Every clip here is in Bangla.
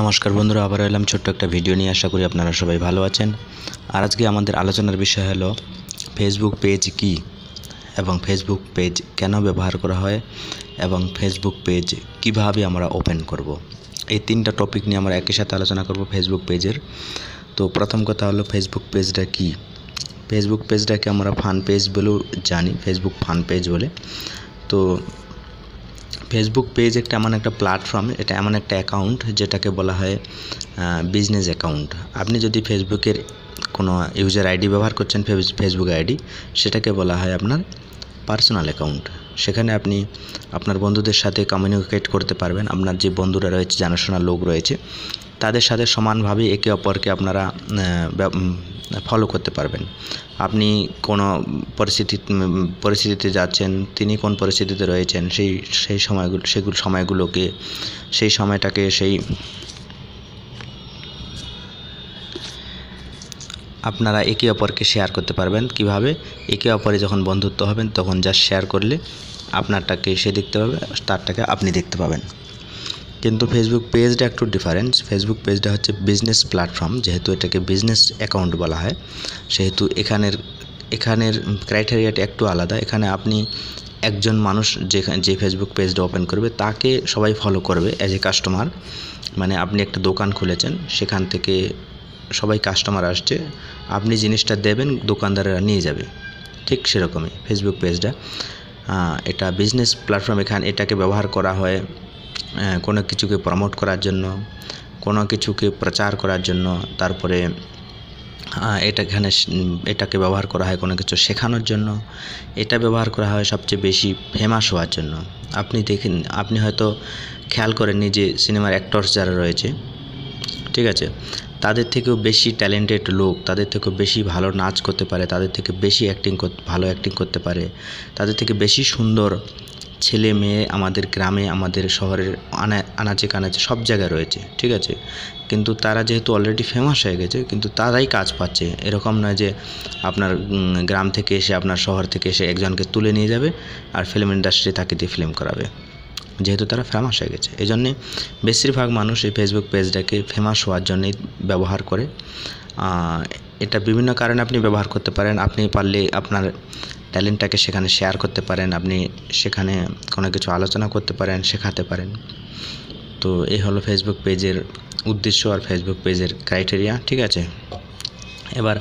নমস্কার বন্ধুরা আবার এলাম ছোট্ট একটা ভিডিও নিয়ে আশা করি আপনারা সবাই ভালো আছেন আর আজকে আমাদের আলোচনার বিষয় হলো ফেসবুক পেজ কি এবং ফেসবুক পেজ কেন ব্যবহার করা হয় এবং ফেসবুক পেজ কিভাবে আমরা ওপেন করব। এই তিনটা টপিক নিয়ে আমরা একই সাথে আলোচনা করব ফেসবুক পেজের তো প্রথম কথা হলো ফেসবুক পেজটা কি ফেসবুক পেজটাকে আমরা ফান পেজ বলেও জানি ফেসবুক ফান পেজ বলে তো ফেসবুক পেজ একটা এমন একটা প্ল্যাটফর্ম এটা এমন একটা অ্যাকাউন্ট যেটাকে বলা হয় বিজনেস অ্যাকাউন্ট আপনি যদি ফেসবুকের কোনো ইউজার আইডি ব্যবহার করছেন ফেসবুক আইডি সেটাকে বলা হয় আপনার পার্সোনাল অ্যাকাউন্ট সেখানে আপনি আপনার বন্ধুদের সাথে কমিউনিকেট করতে পারবেন আপনার যে বন্ধুরা রয়েছে জানাশোনা লোক রয়েছে তাদের সাথে সমানভাবে একে অপরকে আপনারা ফলো করতে পারবেন আপনি কোনো পরিস্থিতি পরিস্থিতিতে যাচ্ছেন তিনি কোন পরিস্থিতিতে রয়েছেন সেই সেই সময়গুলো সেগুলো সময়গুলোকে সেই সময়টাকে সেই আপনারা একে অপরকে শেয়ার করতে পারবেন কিভাবে একে অপরে যখন বন্ধুত্ব হবেন তখন যা শেয়ার করলে আপনারটাকে সে দেখতে পাবে তারটাকে আপনি দেখতে পাবেন কিন্তু ফেসবুক পেজটা একটু ডিফারেন্স ফেসবুক পেজটা হচ্ছে বিজনেস প্ল্যাটফর্ম যেহেতু এটাকে বিজনেস অ্যাকাউন্ট বলা হয় সেহেতু এখানের এখানের ক্রাইটেরিয়াটা একটু আলাদা এখানে আপনি একজন মানুষ যেখানে যে ফেসবুক পেজটা ওপেন করবে তাকে সবাই ফলো করবে অ্যাজ এ কাস্টমার মানে আপনি একটা দোকান খুলেছেন সেখান থেকে সবাই কাস্টমার আসছে আপনি জিনিসটা দেবেন দোকানদারেরা নিয়ে যাবে ঠিক সেরকমই ফেসবুক পেজটা এটা বিজনেস প্ল্যাটফর্ম এখানে এটাকে ব্যবহার করা হয় কোনো কিছুকে প্রমোট করার জন্য কোনো কিছুকে প্রচার করার জন্য তারপরে এটা এখানে এটাকে ব্যবহার করা হয় কোনো কিছু শেখানোর জন্য এটা ব্যবহার করা হয় সবচেয়ে বেশি ফেমাস হওয়ার জন্য আপনি দেখেন আপনি হয়তো খেয়াল করেননি যে সিনেমার অ্যাক্টরস যারা রয়েছে ঠিক আছে তাদের থেকেও বেশি ট্যালেন্টেড লোক তাদের থেকেও বেশি ভালো নাচ করতে পারে তাদের থেকে বেশি অ্যাক্টিং ভালো অ্যাক্টিং করতে পারে তাদের থেকে বেশি সুন্দর ছেলে মেয়ে আমাদের গ্রামে আমাদের শহরের আনা আনাচে কানাচে সব জায়গায় রয়েছে ঠিক আছে কিন্তু তারা যেহেতু অলরেডি ফেমাস হয়ে গেছে কিন্তু তারাই কাজ পাচ্ছে এরকম নয় যে আপনার গ্রাম থেকে এসে আপনার শহর থেকে এসে একজনকে তুলে নিয়ে যাবে আর ফিল্ম ইন্ডাস্ট্রি তাকে দিয়ে ফিল্ম করাবে যেহেতু তারা ফেমাস হয়ে গেছে এই জন্যে বেশিরভাগ মানুষ এই ফেসবুক পেজটাকে ফেমাস হওয়ার জন্যেই ব্যবহার করে এটা বিভিন্ন কারণে আপনি ব্যবহার করতে পারেন আপনি পারলে আপনার ট্যালেন্টটাকে সেখানে শেয়ার করতে পারেন আপনি সেখানে কোনো কিছু আলোচনা করতে পারেন শেখাতে পারেন তো এই হলো ফেসবুক পেজের উদ্দেশ্য আর ফেসবুক পেজের ক্রাইটেরিয়া ঠিক আছে এবার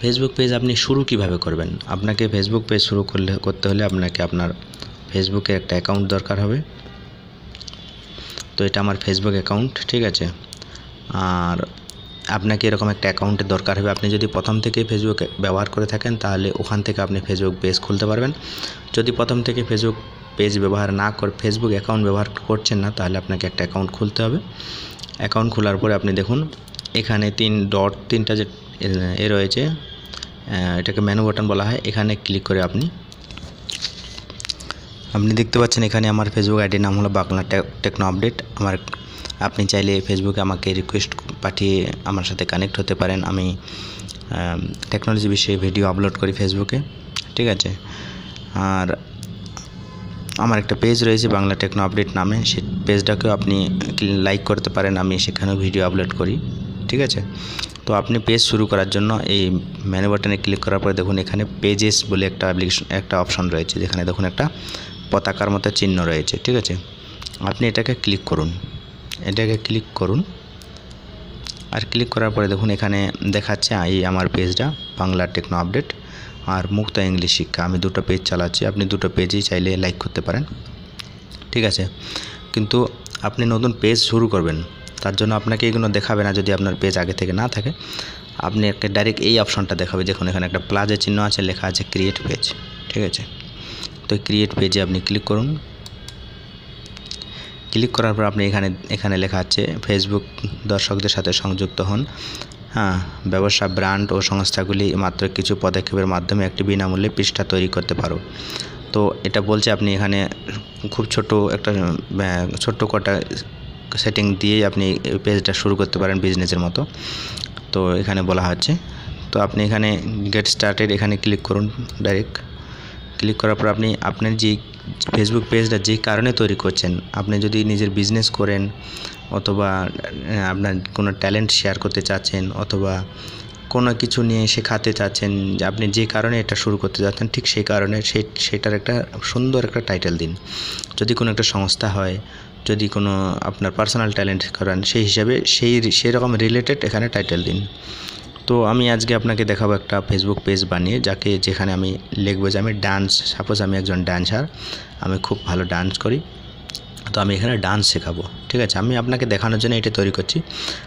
ফেসবুক পেজ আপনি শুরু কিভাবে করবেন আপনাকে ফেসবুক পেজ শুরু করলে করতে হলে আপনাকে আপনার ফেসবুকে একটা অ্যাকাউন্ট দরকার হবে তো এটা আমার ফেসবুক অ্যাকাউন্ট ঠিক আছে আর আপনাকে এরকম একটা অ্যাকাউন্টের দরকার হবে আপনি যদি প্রথম থেকে ফেসবুক ব্যবহার করে থাকেন তাহলে ওখান থেকে আপনি ফেসবুক পেজ খুলতে পারবেন যদি প্রথম থেকে ফেসবুক পেজ ব্যবহার না করে ফেসবুক অ্যাকাউন্ট ব্যবহার করছেন না তাহলে আপনাকে একটা অ্যাকাউন্ট খুলতে হবে অ্যাকাউন্ট খোলার পরে আপনি দেখুন এখানে তিন ডট তিনটা যে এ রয়েছে এটাকে মেনু বাটন বলা হয় এখানে ক্লিক করে আপনি আপনি দেখতে পাচ্ছেন এখানে আমার ফেসবুক আইডির নাম হলো বাংলা টেকনো আপডেট আমার আপনি চাইলে ফেসবুকে আমাকে রিকোয়েস্ট পাঠিয়ে আমার সাথে কানেক্ট হতে পারেন আমি টেকনোলজি বিষয়ে ভিডিও আপলোড করি ফেসবুকে ঠিক আছে আর আমার একটা পেজ রয়েছে বাংলা টেকনো আপডেট নামে সেই পেজটাকেও আপনি লাইক করতে পারেন আমি সেখানেও ভিডিও আপলোড করি ঠিক আছে তো আপনি পেজ শুরু করার জন্য এই ম্যানু বাটনে ক্লিক করার পরে দেখুন এখানে পেজেস বলে একটা অ্যাপ্লিকেশন একটা অপশন রয়েছে যেখানে দেখুন একটা পতাকার মতো চিহ্ন রয়েছে ঠিক আছে আপনি এটাকে ক্লিক করুন এটাকে ক্লিক করুন আর ক্লিক করার পরে দেখুন এখানে দেখাচ্ছে এই আমার পেজটা বাংলা টেকনো আপডেট আর মুক্তা ইংলিশ শিক্ষা আমি দুটো পেজ চালাচ্ছি আপনি দুটো পেজই চাইলে লাইক করতে পারেন ঠিক আছে কিন্তু আপনি নতুন পেজ শুরু করবেন তার জন্য আপনাকে এগুলো দেখাবে না যদি আপনার পেজ আগে থেকে না থাকে আপনি একটা ডাইরেক্ট এই অপশনটা দেখাবে দেখুন এখানে একটা প্লাজের চিহ্ন আছে লেখা আছে ক্রিয়েট পেজ ঠিক আছে তো ক্রিয়েট পেজে আপনি ক্লিক করুন ক্লিক করার পর আপনি এখানে এখানে লেখা আছে ফেসবুক দর্শকদের সাথে সংযুক্ত হন হ্যাঁ ব্যবসা ব্র্যান্ড ও সংস্থাগুলি মাত্র কিছু পদক্ষেপের মাধ্যমে একটি বিনামূল্যে পৃষ্ঠা তৈরি করতে পারো তো এটা বলছে আপনি এখানে খুব ছোট একটা ছোট্ট কটা সেটিং দিয়েই আপনি পেজটা শুরু করতে পারেন বিজনেসের মতো তো এখানে বলা হচ্ছে তো আপনি এখানে গেট স্টার্টেড এখানে ক্লিক করুন ডাইরেক্ট ক্লিক করার পর আপনি আপনার যে ফেসবুক পেজটা যে কারণে তৈরি করছেন আপনি যদি নিজের বিজনেস করেন অথবা আপনার কোনো ট্যালেন্ট শেয়ার করতে চাচ্ছেন অথবা কোনো কিছু নিয়ে শেখাতে চাচ্ছেন আপনি যে কারণে এটা শুরু করতে চাচ্ছেন ঠিক সেই কারণে সে সেটার একটা সুন্দর একটা টাইটেল দিন যদি কোনো একটা সংস্থা হয় যদি কোনো আপনার পার্সোনাল ট্যালেন্ট করেন সেই হিসাবে সেই সেরকম রিলেটেড এখানে টাইটেল দিন তো আমি আজকে আপনাকে দেখাবো একটা ফেসবুক পেজ বানিয়ে যাকে যেখানে আমি লিখব যে আমি ডান্স সাপোজ আমি একজন ডান্সার আমি খুব ভালো ডান্স করি তো আমি এখানে ডান্স শেখাবো ঠিক আছে আমি আপনাকে দেখানোর জন্য এটা তৈরি করছি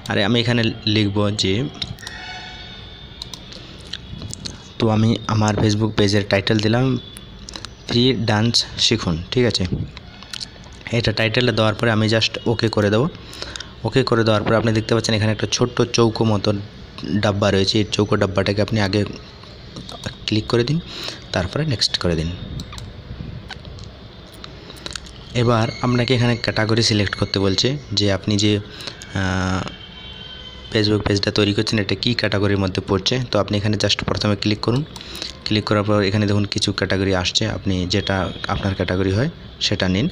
আর আমি এখানে লিখব যে তো আমি আমার ফেসবুক পেজের টাইটেল দিলাম ফ্রি ডান্স শিখুন ঠিক আছে এটা টাইটেলটা দেওয়ার পরে আমি জাস্ট ওকে করে দেবো ওকে করে দেওয়ার পরে আপনি দেখতে পাচ্ছেন এখানে একটা ছোট্ট চৌকো মতন ডাব্বা রয়েছে এই চৌকো ডাব্বাটাকে আপনি আগে ক্লিক করে দিন তারপরে নেক্সট করে দিন এবার আপনাকে এখানে ক্যাটাগরি সিলেক্ট করতে বলছে যে আপনি যে ফেসবুক পেজটা তৈরি করছেন এটা কী ক্যাটাগরির মধ্যে পড়ছে তো আপনি এখানে জাস্ট প্রথমে ক্লিক করুন ক্লিক করার পর এখানে দেখুন কিছু ক্যাটাগরি আসছে আপনি যেটা আপনার ক্যাটাগরি হয় সেটা নিন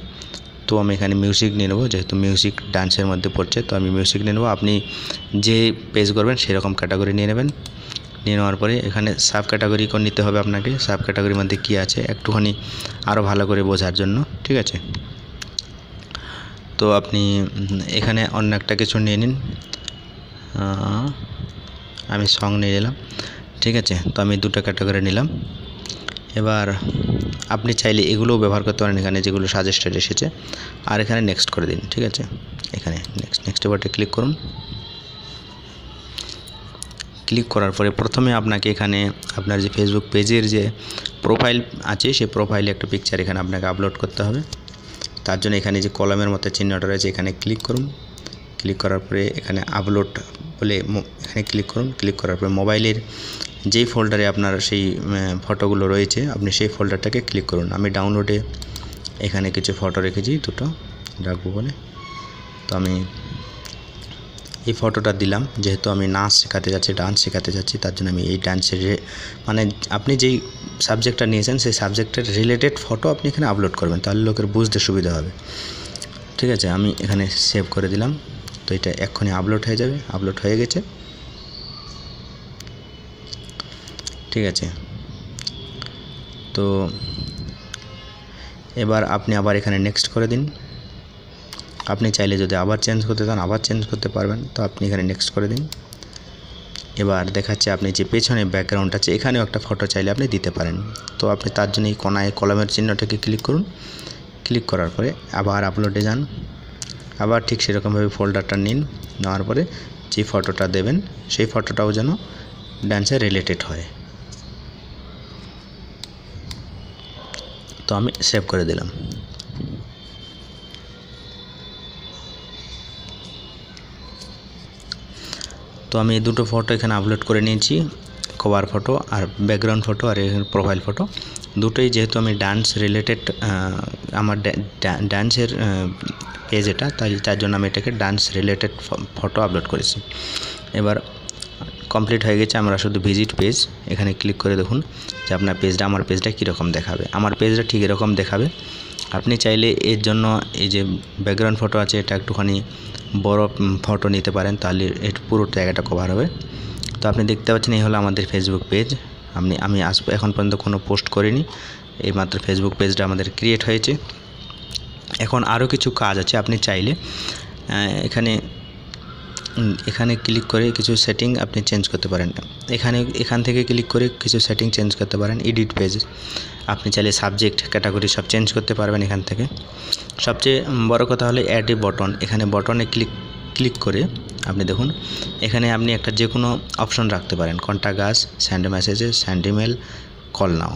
তো আমি এখানে মিউজিক নিয়ে নেবো যেহেতু মিউজিক ডান্সের মধ্যে পড়ছে তো আমি মিউজিক নিয়ে নেবো আপনি যে পেজ করবেন সেরকম ক্যাটাগরি নিয়ে নেবেন নিয়ে নেওয়ার পরে এখানে সাব ক্যাটাগরি করে নিতে হবে আপনাকে সাব ক্যাটাগরির মধ্যে কী আছে একটুখানি আরও ভালো করে বোঝার জন্য ঠিক আছে তো আপনি এখানে অন্য একটা কিছু নিয়ে নিন আমি সং নিয়ে নিলাম ঠিক আছে তো আমি দুটো ক্যাটাগরি নিলাম এবার আপনি চাইলে এগুলোও ব্যবহার করতে পারেন এখানে যেগুলো সাজেস্টেড এসেছে আর এখানে নেক্সট করে দিন ঠিক আছে এখানে নেক্সট নেক্সট এবারে ক্লিক করুন ক্লিক করার পরে প্রথমে আপনাকে এখানে আপনার যে ফেসবুক পেজের যে প্রোফাইল আছে সেই প্রোফাইলে একটা পিকচার এখানে আপনাকে আপলোড করতে হবে তার জন্য এখানে যে কলামের মতো চিহ্নটা রয়েছে এখানে ক্লিক করুন ক্লিক করার পরে এখানে আপলোড হলে এখানে ক্লিক করুন ক্লিক করার পরে মোবাইলের যেই ফোল্ডারে আপনার সেই ফটোগুলো রয়েছে আপনি সেই ফোল্ডারটাকে ক্লিক করুন আমি ডাউনলোডে এখানে কিছু ফটো রেখেছি দুটো রাখবো বলে তো আমি এই ফটোটা দিলাম যেহেতু আমি নাচ শেখাতে যাচ্ছি ডান্স শেখাতে যাচ্ছি তার জন্য আমি এই ডান্সের মানে আপনি যেই সাবজেক্টটা নিয়েছেন সেই সাবজেক্টের রিলেটেড ফটো আপনি এখানে আপলোড করবেন তাহলে লোকের বুঝতে সুবিধা হবে ঠিক আছে আমি এখানে সেভ করে দিলাম তো এটা এক্ষুনি আপলোড হয়ে যাবে আপলোড হয়ে গেছে ঠিক আছে তো এবার আপনি আবার এখানে নেক্সট করে দিন আপনি চাইলে যদি আবার চেঞ্জ করতে চান আবার চেঞ্জ করতে পারবেন তো আপনি এখানে নেক্সট করে দিন এবার দেখাচ্ছে আপনি যে পেছনে ব্যাকগ্রাউন্ড আছে এখানেও একটা ফটো চাইলে আপনি দিতে পারেন তো আপনি তার জন্য এই কোনায় কলমের চিহ্নটাকে ক্লিক করুন ক্লিক করার পরে আবার আপলোডে যান আবার ঠিক সেরকমভাবে ফোল্ডারটা নিন নেওয়ার পরে যে ফটোটা দেবেন সেই ফটোটাও যেন ড্যান্সে রিলেটেড হয় তো আমি সেভ করে দিলাম তো আমি এই দুটো ফটো এখানে আপলোড করে নিয়েছি কভার ফটো আর ব্যাকগ্রাউন্ড ফটো আর এখানে প্রোফাইল ফটো দুটোই যেহেতু আমি ডান্স রিলেটেড আমার ডান্সের পেজ এটা তাই তার জন্য আমি এটাকে ডান্স রিলেটেড ফটো আপলোড করেছি এবার কমপ্লিট হয়ে গেছে আমরা শুধু ভিজিট পেজ এখানে ক্লিক করে দেখুন যে আপনার পেজটা আমার পেজটা কীরকম দেখাবে আমার পেজটা ঠিক এরকম দেখাবে আপনি চাইলে এর জন্য এই যে ব্যাকগ্রাউন্ড ফটো আছে এটা একটুখানি বড় ফটো নিতে পারেন তাহলে এর পুরো জায়গাটা কভার হবে তো আপনি দেখতে পাচ্ছেন এই হলো আমাদের ফেসবুক পেজ আমি আমি আস এখন পর্যন্ত কোনো পোস্ট করিনি এইমাত্র ফেসবুক পেজটা আমাদের ক্রিয়েট হয়েছে এখন আরও কিছু কাজ আছে আপনি চাইলে এখানে এখানে ক্লিক করে কিছু সেটিং আপনি চেঞ্জ করতে পারেন এখানে এখান থেকে ক্লিক করে কিছু সেটিং চেঞ্জ করতে পারেন এডিট পেজ আপনি চাইলে সাবজেক্ট ক্যাটাগরি সব চেঞ্জ করতে পারবেন এখান থেকে সবচেয়ে বড় কথা হলো অ্যাড এ বটন এখানে বটনে ক্লিক ক্লিক করে আপনি দেখুন এখানে আপনি একটা যে কোনো অপশন রাখতে পারেন contact us send messages send email call now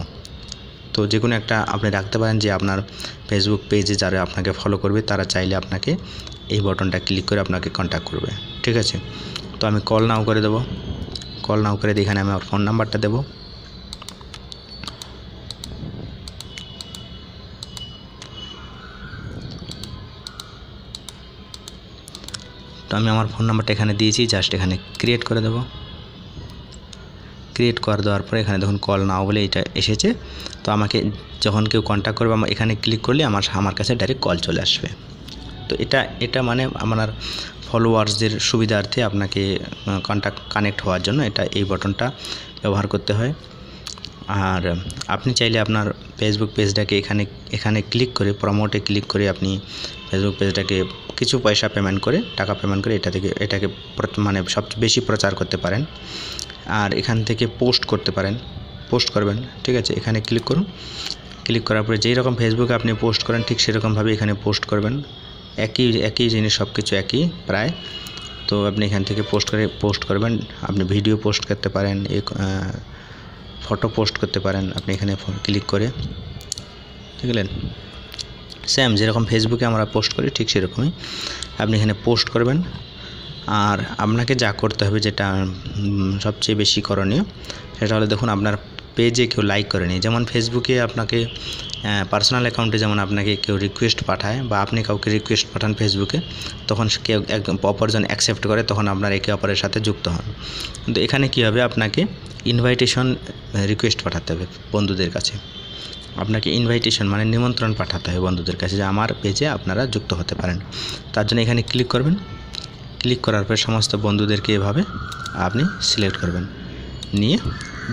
তো যে কোনো একটা আপনি রাখতে পারেন যে আপনার ফেসবুক পেজে যারা আপনাকে ফলো করবে তারা চাইলে আপনাকে এই বটনটা ক্লিক করে আপনাকে কন্ট্যাক্ট করবে ঠিক আছে তো আমি কল নাও করে দেবো কল নাও করে এখানে আমি আমার ফোন নাম্বারটা দেবো আমি আমার ফোন নাম্বারটা এখানে দিয়েছি জাস্ট এখানে ক্রিয়েট করে দেব ক্রিয়েট করে দেওয়ার পরে এখানে দেখুন কল নাও বলে এটা এসেছে তো আমাকে যখন কেউ কন্ট্যাক্ট করবে আমার এখানে ক্লিক করলে আমার আমার কাছে ডাইরেক্ট কল চলে আসবে তো এটা এটা মানে আমার ফলোয়ার্সদের সুবিধার্থে আপনাকে কন্ট্যাক্ট কানেক্ট হওয়ার জন্য এটা এই বটনটা ব্যবহার করতে হয় আর আপনি চাইলে আপনার ফেসবুক পেজটাকে এখানে এখানে ক্লিক করে প্রমোটে ক্লিক করে আপনি ফেসবুক পেজটাকে কিছু পয়সা পেমেন্ট করে টাকা পেমেন্ট করে এটা থেকে এটাকে মানে সবচেয়ে বেশি প্রচার করতে পারেন আর এখান থেকে পোস্ট করতে পারেন পোস্ট করবেন ঠিক আছে এখানে ক্লিক করুন ক্লিক করার পরে যেই রকম ফেসবুকে আপনি পোস্ট করেন ঠিক সেরকমভাবে এখানে পোস্ট করবেন একই একই জিনিস সব কিছু একই প্রায় তো আপনি এখান থেকে পোস্ট করে পোস্ট করবেন আপনি ভিডিও পোস্ট করতে পারেন ফটো পোস্ট করতে পারেন আপনি এখানে ক্লিক করে ঠিক সেম যেরকম ফেসবুকে আমরা পোস্ট করি ঠিক সেরকমই আপনি এখানে পোস্ট করবেন আর আপনাকে যা করতে হবে যেটা সবচেয়ে বেশি করণীয় সেটা হলো দেখুন আপনার পেজে কেউ লাইক করেনি যেমন ফেসবুকে আপনাকে পার্সোনাল অ্যাকাউন্টে যেমন আপনাকে কেউ রিকোয়েস্ট পাঠায় বা আপনি কাউকে রিকোয়েস্ট পাঠান ফেসবুকে তখন কেউ অপরজন অ্যাকসেপ্ট করে তখন আপনার একে অপরের সাথে যুক্ত হন কিন্তু এখানে কী হবে আপনাকে ইনভাইটেশন রিকোয়েস্ট পাঠাতে হবে বন্ধুদের কাছে আপনাকে ইনভাইটেশন মানে নিমন্ত্রণ পাঠাতে হবে বন্ধুদের কাছে যে আমার পেজে আপনারা যুক্ত হতে পারেন তার জন্য এখানে ক্লিক করবেন ক্লিক করার পর সমস্ত বন্ধুদেরকে এভাবে আপনি সিলেক্ট করবেন নিয়ে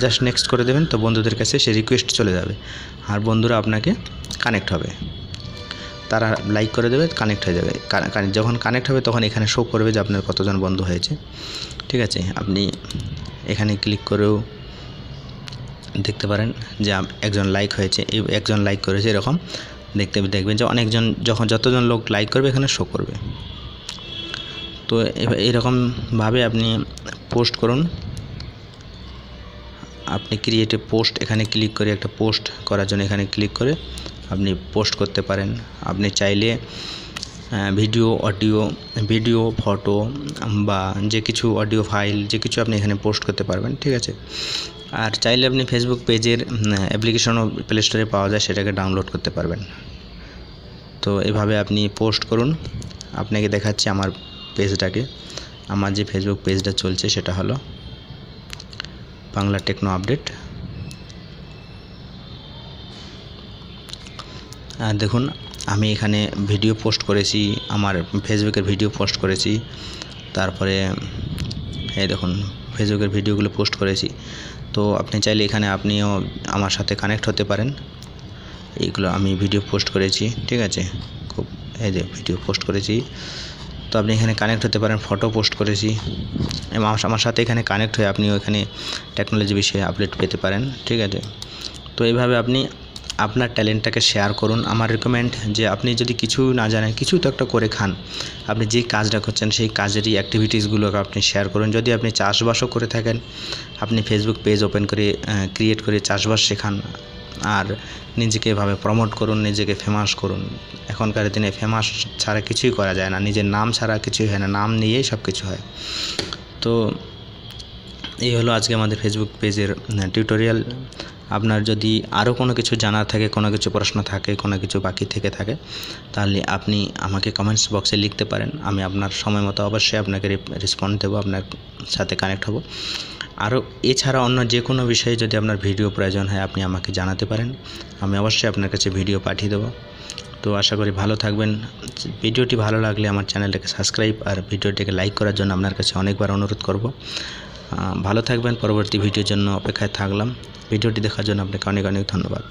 জাস্ট নেক্সট করে দেবেন তো বন্ধুদের কাছে সে রিকোয়েস্ট চলে যাবে আর বন্ধুরা আপনাকে কানেক্ট হবে তারা লাইক করে দেবে কানেক্ট হয়ে যাবে যখন কানেক্ট হবে তখন এখানে শো করবে যে আপনার কতজন বন্ধু হয়েছে ঠিক আছে আপনি এখানে ক্লিক করেও দেখতে পারেন যে একজন লাইক হয়েছে একজন লাইক করেছে এরকম দেখতে দেখবেন যে অনেকজন যখন যতজন লোক লাইক করবে এখানে শো করবে তো এরকমভাবে আপনি পোস্ট করুন আপনি ক্রিয়েটিভ পোস্ট এখানে ক্লিক করে একটা পোস্ট করার জন্য এখানে ক্লিক করে আপনি পোস্ট করতে পারেন আপনি চাইলে ভিডিও অডিও ভিডিও ফটো বা যে কিছু অডিও ফাইল যে কিছু আপনি এখানে পোস্ট করতে পারবেন ঠিক আছে আর চাইলে আপনি ফেসবুক পেজের অ্যাপ্লিকেশনও প্লে স্টোরে পাওয়া যায় সেটাকে ডাউনলোড করতে পারবেন তো এভাবে আপনি পোস্ট করুন আপনাকে দেখাচ্ছি আমার পেজটাকে আমার যে ফেসবুক পেজটা চলছে সেটা হলো বাংলা টেকনো আপডেট আর দেখুন আমি এখানে ভিডিও পোস্ট করেছি আমার ফেসবুকের ভিডিও পোস্ট করেছি তারপরে এই দেখুন ফেসবুকের ভিডিওগুলো পোস্ট করেছি তো আপনি চাইলে এখানে আপনিও আমার সাথে কানেক্ট হতে পারেন এইগুলো আমি ভিডিও পোস্ট করেছি ঠিক আছে খুব এই যে ভিডিও পোস্ট করেছি তো আপনি এখানে কানেক্ট হতে পারেন ফটো পোস্ট করেছি এবং আমার সাথে এখানে কানেক্ট হয়ে আপনি ওখানে টেকনোলজি বিষয়ে আপডেট পেতে পারেন ঠিক আছে তো এইভাবে আপনি আপনার ট্যালেন্টটাকে শেয়ার করুন আমার রেকমেন্ড যে আপনি যদি কিছু না জানেন কিছু তো একটা করে খান আপনি যে কাজটা করছেন সেই কাজেরই অ্যাক্টিভিটিসগুলোকে আপনি শেয়ার করুন যদি আপনি চাষবাসও করে থাকেন আপনি ফেসবুক পেজ ওপেন করে ক্রিয়েট করে চাষবাস শেখান আর নিজেকে এভাবে প্রমোট করুন নিজেকে ফেমাস করুন এখনকার দিনে ফেমাস ছাড়া কিছুই করা যায় না নিজের নাম ছাড়া কিছুই হয় না নাম নিয়েই সব কিছু হয় তো এই হলো আজকে আমাদের ফেসবুক পেজের টিউটোরিয়াল আপনার যদি আরও কোনো কিছু জানার থাকে কোনো কিছু প্রশ্ন থাকে কোনো কিছু বাকি থেকে থাকে তাহলে আপনি আমাকে কমেন্টস বক্সে লিখতে পারেন আমি আপনার সময় মতো অবশ্যই আপনাকে রেসপন্ড দেবো আপনার সাথে কানেক্ট হব আরও এছাড়া অন্য যে কোনো বিষয়ে যদি আপনার ভিডিও প্রয়োজন হয় আপনি আমাকে জানাতে পারেন আমি অবশ্যই আপনার কাছে ভিডিও পাঠিয়ে দেবো তো আশা করি ভালো থাকবেন ভিডিওটি ভালো লাগলে আমার চ্যানেলটাকে সাবস্ক্রাইব আর ভিডিওটিকে লাইক করার জন্য আপনার কাছে অনেকবার অনুরোধ করব ভালো থাকবেন পরবর্তী ভিডিওর জন্য অপেক্ষায় থাকলাম ভিডিওটি দেখার জন্য আপনাকে অনেক অনেক ধন্যবাদ